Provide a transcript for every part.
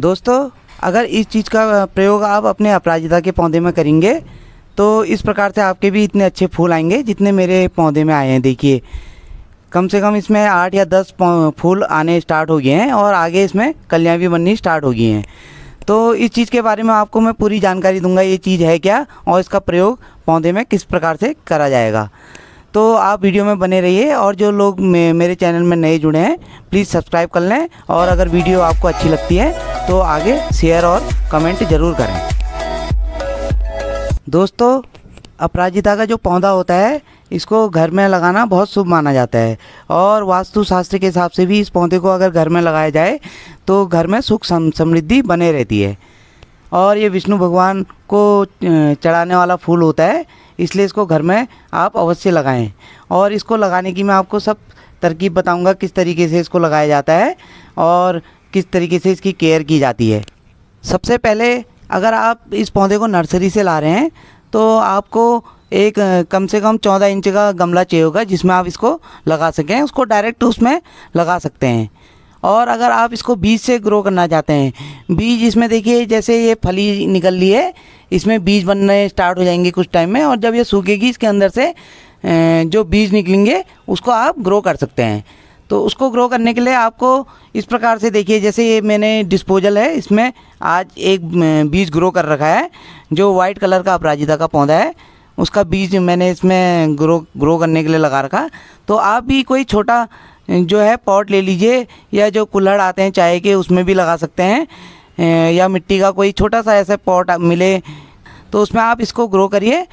दोस्तों अगर इस चीज़ का प्रयोग आप अपने अपराजिता के पौधे में करेंगे तो इस प्रकार से आपके भी इतने अच्छे फूल आएंगे जितने मेरे पौधे में आए हैं देखिए कम से कम इसमें आठ या दस फूल आने स्टार्ट हो गए हैं और आगे इसमें कलियाँ भी बननी स्टार्ट हो गई हैं तो इस चीज़ के बारे में आपको मैं पूरी जानकारी दूंगा ये चीज़ है क्या और इसका प्रयोग पौधे में किस प्रकार से करा जाएगा तो आप वीडियो में बने रहिए और जो लोग मेरे चैनल में नए जुड़े हैं प्लीज़ सब्सक्राइब कर लें और अगर वीडियो आपको अच्छी लगती है तो आगे शेयर और कमेंट ज़रूर करें दोस्तों अपराजिता का जो पौधा होता है इसको घर में लगाना बहुत शुभ माना जाता है और वास्तुशास्त्र के हिसाब से भी इस पौधे को अगर घर में लगाया जाए तो घर में सुख समृद्धि बने रहती है और ये विष्णु भगवान को चढ़ाने वाला फूल होता है इसलिए इसको घर में आप अवश्य लगाएं और इसको लगाने की मैं आपको सब तरकीब बताऊंगा किस तरीके से इसको लगाया जाता है और किस तरीके से इसकी केयर की जाती है सबसे पहले अगर आप इस पौधे को नर्सरी से ला रहे हैं तो आपको एक कम से कम चौदह इंच का गमला चाहिए होगा जिसमें आप इसको लगा सकें उसको डायरेक्ट उसमें लगा सकते हैं और अगर आप इसको बीज से ग्रो करना चाहते हैं बीज इसमें देखिए जैसे ये फली निकल ली है इसमें बीज बनने स्टार्ट हो जाएंगे कुछ टाइम में और जब ये सूखेगी इसके अंदर से जो बीज निकलेंगे उसको आप ग्रो कर सकते हैं तो उसको ग्रो करने के लिए आपको इस प्रकार से देखिए जैसे ये मैंने डिस्पोजल है इसमें आज एक बीज ग्रो कर रखा है जो वाइट कलर का अपराजिता का पौधा है उसका बीज मैंने इसमें ग्रो ग्रो करने के लिए लगा रखा तो आप भी कोई छोटा जो है पॉट ले लीजिए या जो कुल्हड़ आते हैं चाय के उसमें भी लगा सकते हैं या मिट्टी का कोई छोटा सा ऐसा पॉट मिले तो उसमें आप इसको ग्रो करिए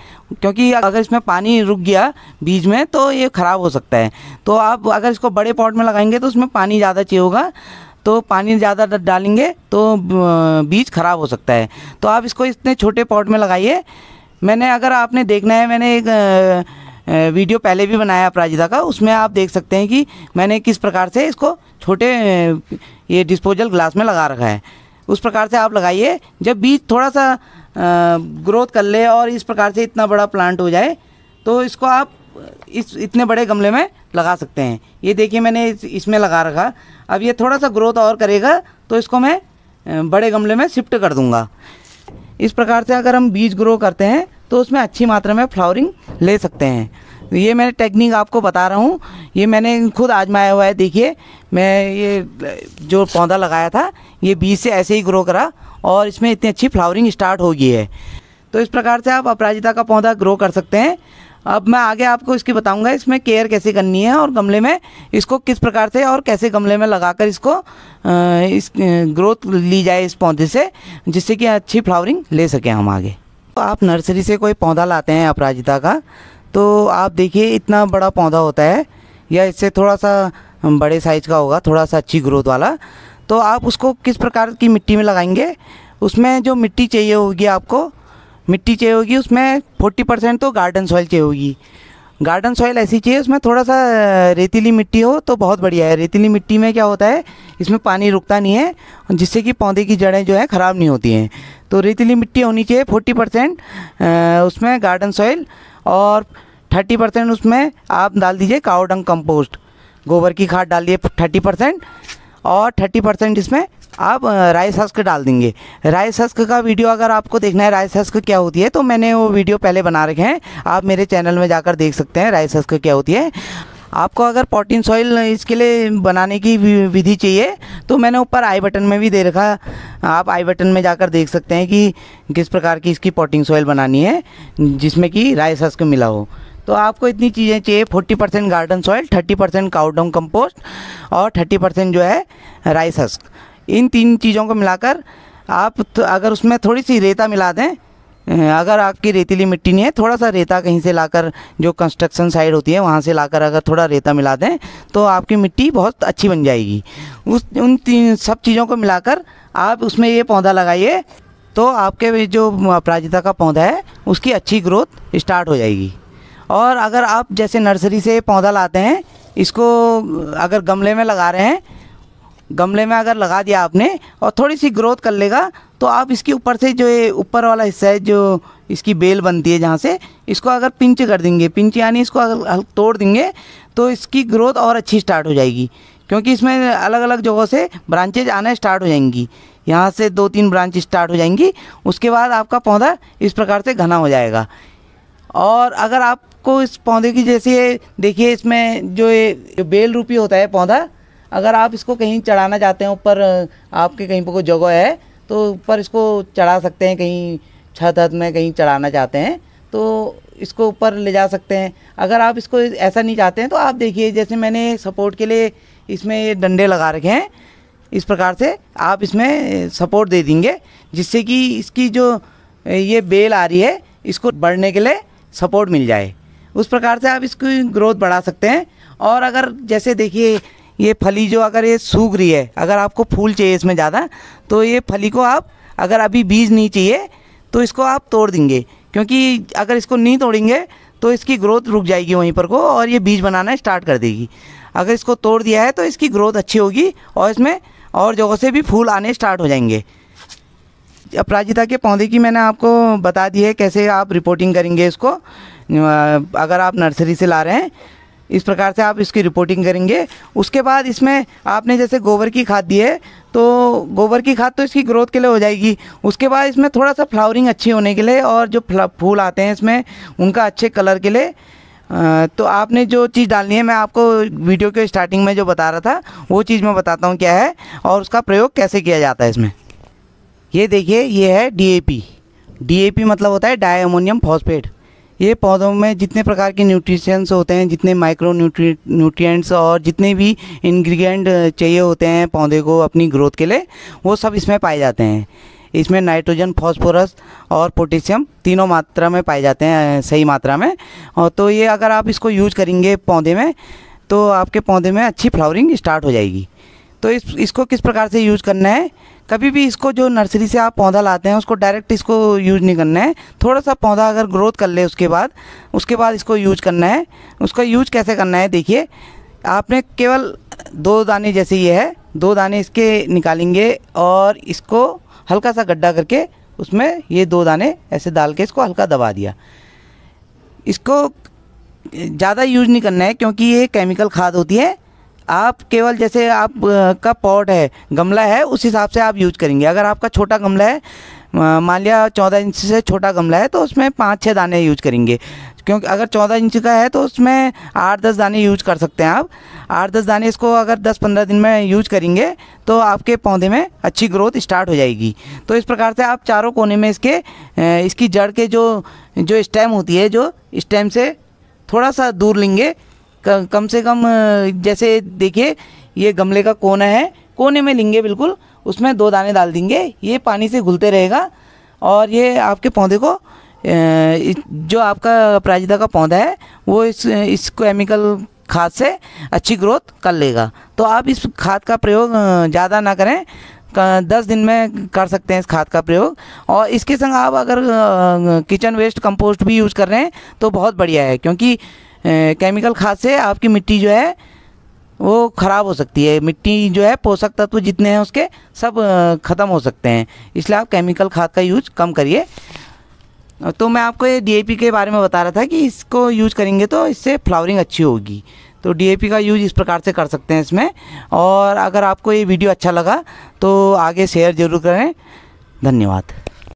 क्योंकि अगर इसमें पानी रुक गया बीज में तो ये ख़राब हो सकता है तो आप अगर इसको बड़े पॉट में लगाएंगे तो उसमें पानी ज़्यादा चाहिए होगा तो पानी ज़्यादा डालेंगे तो बीज ख़राब हो सकता है तो आप इसको इतने छोटे पॉट में लगाइए मैंने अगर आपने देखना है मैंने एक वीडियो पहले भी बनाया अपराजिता का उसमें आप देख सकते हैं कि मैंने किस प्रकार से इसको छोटे ये डिस्पोजल ग्लास में लगा रखा है उस प्रकार से आप लगाइए जब बीज थोड़ा सा ग्रोथ कर ले और इस प्रकार से इतना बड़ा प्लांट हो जाए तो इसको आप इस इतने बड़े गमले में लगा सकते हैं ये देखिए मैंने इस, इसमें लगा रखा अब ये थोड़ा सा ग्रोथ और करेगा तो इसको मैं बड़े गमले में शिफ्ट कर दूंगा इस प्रकार से अगर हम बीज ग्रो करते हैं तो उसमें अच्छी मात्रा में फ्लावरिंग ले सकते हैं ये मैंने टेक्निक आपको बता रहा हूँ ये मैंने खुद आजमाया हुआ है देखिए मैं ये जो पौधा लगाया था ये बीज से ऐसे ही ग्रो करा और इसमें इतनी अच्छी फ्लावरिंग स्टार्ट हो गई है तो इस प्रकार से आप अपराजिता का पौधा ग्रो कर सकते हैं अब मैं आगे आपको इसकी बताऊंगा इसमें केयर कैसे करनी है और गमले में इसको किस प्रकार से और कैसे गमले में लगाकर इसको इस ग्रोथ ली जाए इस पौधे से जिससे कि अच्छी फ्लावरिंग ले सकें हम आगे तो आप नर्सरी से कोई पौधा लाते हैं अपराजिता का तो आप देखिए इतना बड़ा पौधा होता है या इससे थोड़ा सा बड़े साइज़ का होगा थोड़ा सा अच्छी ग्रोथ वाला तो आप उसको किस प्रकार की मिट्टी में लगाएंगे उसमें जो मिट्टी चाहिए होगी आपको मिट्टी चाहिए होगी उसमें फोर्टी परसेंट तो गार्डन सॉइल चाहिए होगी गार्डन सॉइल ऐसी चाहिए उसमें थोड़ा सा रेतीली मिट्टी हो तो बहुत बढ़िया है रेतीली मिट्टी में क्या होता है इसमें पानी रुकता नहीं है जिससे कि पौधे की जड़ें जो है ख़राब नहीं होती हैं तो रेतीली मिट्टी होनी चाहिए फोर्टी परसेंट उसमें गार्डन सॉइल और थर्टी परसेंट उसमें आप डाल दीजिए कावडंग कंपोस्ट गोबर की खाद डालिए थर्टी परसेंट और थर्टी परसेंट इसमें आप राइस हस्क डाल देंगे राइस हस्क का वीडियो अगर आपको देखना है राइस हस्क क्या होती है तो मैंने वो वीडियो पहले बना रखे हैं आप मेरे चैनल में जाकर देख सकते हैं राइस हस्क क्या होती है आपको अगर पोटीन सॉइल इसके लिए बनाने की विधि चाहिए तो मैंने ऊपर आई बटन में भी दे रखा आप आई बटन में जाकर देख सकते हैं कि किस प्रकार की इसकी पॉटिंग सॉइल बनानी है जिसमें कि राय सस्क मिला हो तो आपको इतनी चीज़ें चाहिए forty percent garden soil thirty percent cow dung compost और थर्टी परसेंट जो है राइस हस्क इन तीन चीज़ों को मिलाकर आप तो अगर उसमें थोड़ी सी रेता मिला दें अगर आपकी रेतीली मिट्टी नहीं है थोड़ा सा रेता कहीं से लाकर जो कंस्ट्रक्शन साइड होती है वहाँ से लाकर अगर थोड़ा रेता मिला दें तो आपकी मिट्टी बहुत अच्छी बन जाएगी उस उन तीन सब चीज़ों को मिलाकर आप उसमें ये पौधा लगाइए तो आपके जो अपराजिता का पौधा है उसकी अच्छी ग्रोथ स्टार्ट हो जाएगी और अगर आप जैसे नर्सरी से पौधा लाते हैं इसको अगर गमले में लगा रहे हैं गमले में अगर लगा दिया आपने और थोड़ी सी ग्रोथ कर लेगा तो आप इसके ऊपर से जो ये ऊपर वाला हिस्सा है जो इसकी बेल बनती है जहाँ से इसको अगर पिंच कर देंगे पिंच यानी इसको अगर तोड़ देंगे तो इसकी ग्रोथ और अच्छी स्टार्ट हो जाएगी क्योंकि इसमें अलग अलग जगहों से ब्रांचेज आना स्टार्ट हो जाएंगी यहाँ से दो तीन ब्रांच स्टार्ट हो जाएंगी उसके बाद आपका पौधा इस प्रकार से घना हो जाएगा और अगर आपको इस पौधे की जैसे देखिए इसमें जो ये बेल रूपी होता है पौधा अगर आप इसको कहीं चढ़ाना चाहते हैं ऊपर आपके कहीं पर कोई जगह है तो ऊपर इसको चढ़ा सकते हैं कहीं छत हत में कहीं चढ़ाना चाहते हैं तो इसको ऊपर ले जा सकते हैं अगर आप इसको ऐसा नहीं चाहते हैं तो आप देखिए जैसे मैंने सपोर्ट के लिए इसमें ये डंडे लगा रखे हैं इस प्रकार से आप इसमें सपोर्ट दे देंगे जिससे कि इसकी जो ये बेल आ रही है इसको बढ़ने के लिए सपोर्ट मिल जाए उस प्रकार से आप इसकी ग्रोथ बढ़ा सकते हैं और अगर जैसे देखिए ये फली जो अगर ये सूख रही है अगर आपको फूल चाहिए इसमें ज़्यादा तो ये फली को आप अगर अभी बीज नहीं चाहिए तो इसको आप तोड़ देंगे क्योंकि अगर इसको नहीं तोड़ेंगे तो इसकी ग्रोथ रुक जाएगी वहीं पर को और ये बीज बनाना स्टार्ट कर देगी अगर इसको तोड़ दिया है तो इसकी ग्रोथ अच्छी होगी और इसमें और जगह से भी फूल आने स्टार्ट हो जाएंगे अपराजिता के पौधे की मैंने आपको बता दी है कैसे आप रिपोर्टिंग करेंगे इसको अगर आप नर्सरी से ला रहे हैं इस प्रकार से आप इसकी रिपोर्टिंग करेंगे उसके बाद इसमें आपने जैसे गोबर की खाद दी है तो गोबर की खाद तो इसकी ग्रोथ के लिए हो जाएगी उसके बाद इसमें थोड़ा सा फ्लावरिंग अच्छी होने के लिए और जो फूल आते हैं इसमें उनका अच्छे कलर के लिए तो आपने जो चीज़ डालनी है मैं आपको वीडियो के स्टार्टिंग में जो बता रहा था वो चीज़ मैं बताता हूँ क्या है और उसका प्रयोग कैसे किया जाता है इसमें ये देखिए ये है डी ए मतलब होता है डाई अमोनियम फॉस्फेट ये पौधों में जितने प्रकार के न्यूट्रिशंस होते हैं जितने माइक्रो न्यूट्री न्यूट्रिएंट्स और जितने भी इंग्रेडिएंट चाहिए होते हैं पौधे को अपनी ग्रोथ के लिए वो सब इसमें पाए जाते हैं इसमें नाइट्रोजन फॉस्फोरस और पोटेशियम तीनों मात्रा में पाए जाते हैं सही मात्रा में और तो ये अगर आप इसको यूज करेंगे पौधे में तो आपके पौधे में अच्छी फ्लावरिंग स्टार्ट हो जाएगी तो इस इसको किस प्रकार से यूज़ करना है कभी भी इसको जो नर्सरी से आप पौधा लाते हैं उसको डायरेक्ट इसको यूज नहीं करना है थोड़ा सा पौधा अगर ग्रोथ कर ले उसके बाद उसके बाद इसको यूज करना है उसका यूज कैसे करना है देखिए आपने केवल दो दाने जैसे ये है दो दाने इसके निकालेंगे और इसको हल्का सा गड्ढा करके उसमें ये दो दाने ऐसे डाल के इसको हल्का दबा दिया इसको ज़्यादा यूज नहीं करना है क्योंकि ये केमिकल खाद होती है आप केवल जैसे आप का पॉट है गमला है उस हिसाब से आप यूज करेंगे अगर आपका छोटा गमला है मान लिया चौदह इंच से छोटा गमला है तो उसमें पाँच छः दाने यूज करेंगे क्योंकि अगर चौदह इंच का है तो उसमें आठ दस दाने यूज कर सकते हैं आप आठ दस दाने इसको अगर दस पंद्रह दिन में यूज करेंगे तो आपके पौधे में अच्छी ग्रोथ स्टार्ट हो जाएगी तो इस प्रकार से आप चारों कोने में इसके इसकी जड़ के जो जो स्टेम होती है जो स्टेम से थोड़ा सा दूर लेंगे कम से कम जैसे देखिए ये गमले का कोना है कोने में लेंगे बिल्कुल उसमें दो दाने डाल देंगे ये पानी से घुलते रहेगा और ये आपके पौधे को जो आपका अपराजिता का पौधा है वो इस इस केमिकल खाद से अच्छी ग्रोथ कर लेगा तो आप इस खाद का प्रयोग ज़्यादा ना करें दस दिन में कर सकते हैं इस खाद का प्रयोग और इसके संग आप अगर किचन वेस्ट कंपोस्ट भी यूज़ कर रहे हैं तो बहुत बढ़िया है क्योंकि केमिकल खाद से आपकी मिट्टी जो है वो ख़राब हो सकती है मिट्टी जो है पोषक तत्व जितने हैं उसके सब ख़त्म हो सकते हैं इसलिए आप केमिकल खाद का यूज कम करिए तो मैं आपको ये डीएपी के बारे में बता रहा था कि इसको यूज करेंगे तो इससे फ्लावरिंग अच्छी होगी तो डीएपी का यूज इस प्रकार से कर सकते हैं इसमें और अगर आपको ये वीडियो अच्छा लगा तो आगे शेयर ज़रूर करें धन्यवाद